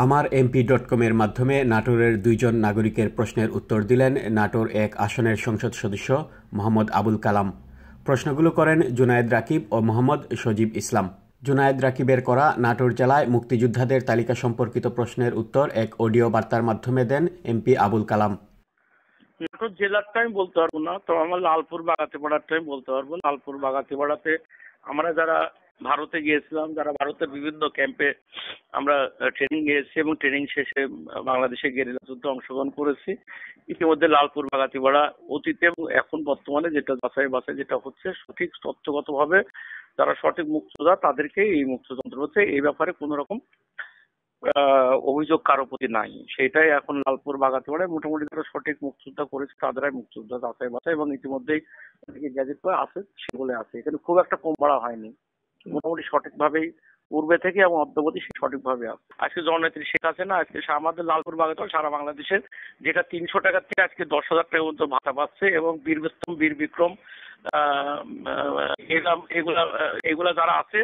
আমার MP dot কমের মাধ্যমে নাটোরের দুইজন নাগরিকের প্রশ্নের উত্তর দিলেন নাটোর এক আসনের সংসদ সদস্য মোহাম্মদ আবুল কালাম প্রশ্নগুলো করেন জুনায়েদ রাকিব ও মোহাম্মদ সজীব ইসলাম জুনায়েদ রাকিবের করা নাটোর জেলায় মুক্তিযোদ্ধাদের তালিকা সম্পর্কিত প্রশ্নের উত্তর এক অডিও বার্তার মাধ্যমে দেন এমপি আবুল কালাম নাটোর জেলারটা আমি বলতে পারবো না তো আমার লালপুর বাগাতে আমি বলতে পারবো লালপুর বাগাতে পাড়াতে আমরা যারা ভারতে গিয়েছিলাম যারা ভারতের বিভিন্ন ক্যাম্পে আমরা ট্রেনিং গিয়েছি এবং ট্রেনিং শেষে বাংলাদেশে গেরিলা যুদ্ধে অংশগ্রহণ করেছি ইতিমধ্যে লালপুর বাগাতিপাড়া অতীতে এবং এখন বর্তমানে যেটা বাসায় বাসায় যেটা হচ্ছে সঠিক তথ্যগতভাবে যারা সঠিক মুক্তদা তাদেরকে এই মুক্তযন্ত্র হচ্ছে এই ব্যাপারে কোনো রকম অভিযোগ কারো প্রতি নাই সেটাই এখন লালপুর বাগাতে পারে মোটামুটি যারা সঠিক মুক্তিযোদ্ধা করেছে তাদেরাই মুক্তিযোদ্ধা যাচাই বাছাই এবং ইতিমধ্যেই গ্যাজেট করে আছে সেগুলো আছে এখানে খুব একটা কম বাড়া হয়নি মোটামুটি সঠিকভাবেই পূর্বে থেকে এবং অদ্যাবধি অদ্যবধি সঠিকভাবে আছে আজকে জননেত্রী শেখ হাসিনা আজকে আমাদের লালপুর বাগাতল সারা বাংলাদেশের যেটা তিনশো টাকার থেকে আজকে দশ হাজার টাকা পর্যন্ত ভাতা পাচ্ছে এবং বীরবিস্তম বীর বিক্রম এগুলা এগুলা যারা আছে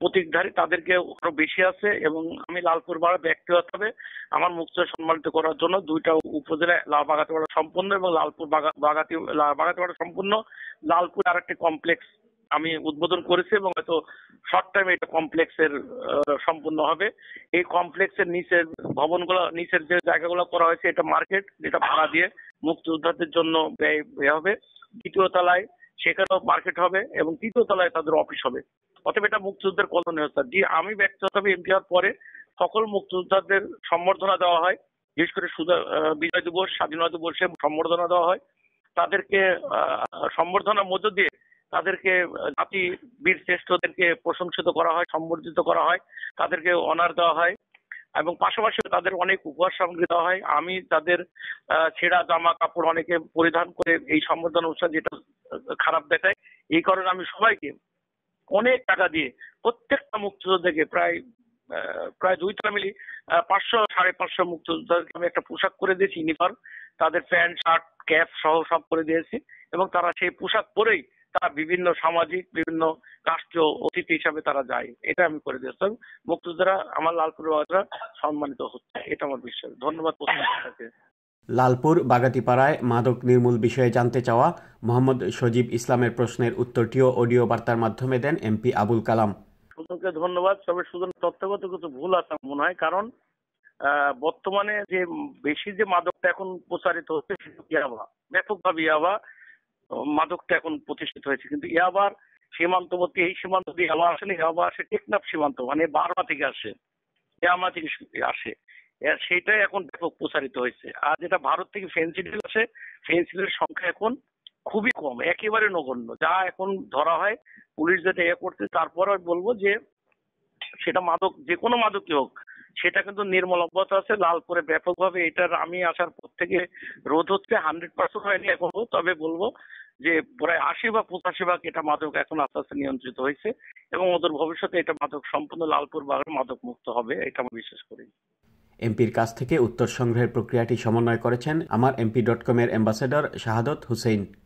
প্রতীকধারী তাদেরকে আরো বেশি আছে এবং আমি লালপুর পাড়া ব্যক্তিগতভাবে আমার মুক্ত সম্মানিত করার জন্য দুইটা উপজেলা বাগাতিপাড়া সম্পূর্ণ এবং লালপুর বাগাতি বাগাতিপাড়া সম্পূর্ণ লালপুর আর একটি কমপ্লেক্স আমি উদ্বোধন করেছি এবং হয়তো শর্ট টাইমে এটা কমপ্লেক্সের সম্পূর্ণ হবে এই কমপ্লেক্সের নিচের ভবনগুলো নিচের যে জায়গাগুলো করা হয়েছে এটা মার্কেট যেটা ভাড়া দিয়ে মুক্তিযোদ্ধাদের জন্য ব্যয় হবে দ্বিতীয় তলায় সেখানেও মার্কেট হবে এবং তৃতীয় তলায় তাদের অফিস হবে অতএব এটা মুক্তিযুদ্ধের কল্যাণে হচ্ছে যে আমি হবে এমপি হওয়ার পরে সকল মুক্তিযোদ্ধাদের সম্বর্ধনা দেওয়া হয় বিশেষ করে বিজয় দিবস স্বাধীনতা দিবসে সম্বর্ধনা দেওয়া হয় তাদেরকে সম্বর্ধনার মধ্য দিয়ে তাদেরকে জাতি বীর শ্রেষ্ঠদেরকে প্রশংসিত করা হয় সম্বর্ধিত করা হয় তাদেরকে অনার দেওয়া হয় এবং পাশাপাশি তাদের অনেক উপহার সামগ্রী দেওয়া হয় আমি তাদের ছেঁড়া জামা কাপড় অনেকে পরিধান করে এই সম্বর্ধনা অনুষ্ঠান যেটা খারাপ দেখায় এই কারণে আমি সবাইকে অনেক টাকা দিয়ে প্রত্যেকটা মুক্তিযোদ্ধাকে প্রায় প্রায় দুইটা মিলি পাঁচশো সাড়ে পাঁচশো মুক্তিযোদ্ধাকে আমি একটা পোশাক করে দিয়েছি ইউনিফর্ম তাদের প্যান্ট শার্ট ক্যাপ সহ সব করে দিয়েছি এবং তারা সেই পোশাক পরেই তারা বিভিন্ন সামাজিক বিভিন্ন রাষ্ট্রীয় অতিথি হিসাবে তারা যায় এটা আমি করে দিয়েছি মুক্তিযোদ্ধারা আমার লালপুর বাবারা সম্মানিত হচ্ছে এটা আমার বিশ্বাস ধন্যবাদ লালপুর বাগাতিপাড়ায় মাদক নির্মূল বিষয়ে জানতে চাওয়া মোহাম্মদ সজীব ইসলামের প্রশ্নের উত্তরটিও অডিও বার্তার মাধ্যমে দেন এমপি আবুল কালাম সুজনকে ধন্যবাদ তবে সুজন তথ্যগত কিছু ভুল আছে মনে হয় কারণ বর্তমানে যে বেশি যে মাদকটা এখন প্রচারিত হচ্ছে ব্যাপকভাবে ইয়াবা মাদকটা এখন প্রতিষ্ঠিত হয়েছে কিন্তু ইয়াবার সীমান্তবর্তী এই সীমান্ত দিয়ে আবার আসেনি না ইয়াবা আসে টেকনাফ সীমান্ত মানে বারমা থেকে আসে ইয়ামা থেকে আসে সেটাই এখন ব্যাপক প্রসারিত হয়েছে আর যেটা ভারত থেকে ফেন্সিডিল আছে ফেন্সিডিলের সংখ্যা এখন খুবই কম একেবারে নগণ্য যা এখন ধরা হয় পুলিশ যেটা ইয়ে করছে তারপরে বলবো যে সেটা মাদক যে কোনো মাদকই হোক সেটা কিন্তু নির্মল অব্যাহত আছে লালপুরে ব্যাপকভাবে এটার আমি আসার পর থেকে রোধ হচ্ছে হান্ড্রেড পার্সেন্ট হয়নি এখনো তবে বলবো যে প্রায় আশি বা পঁচাশি ভাগ এটা মাদক এখন আস্তে আস্তে নিয়ন্ত্রিত হয়েছে এবং ওদের ভবিষ্যতে এটা মাদক সম্পূর্ণ লালপুর বাগান মাদক মুক্ত হবে এটা আমি বিশ্বাস করি এমপির কাছ থেকে উত্তর সংগ্রহের প্রক্রিয়াটি সমন্বয় করেছেন আমার এমপি ডট কম এর অ্যাম্বাসেডর শাহাদত হুসেইন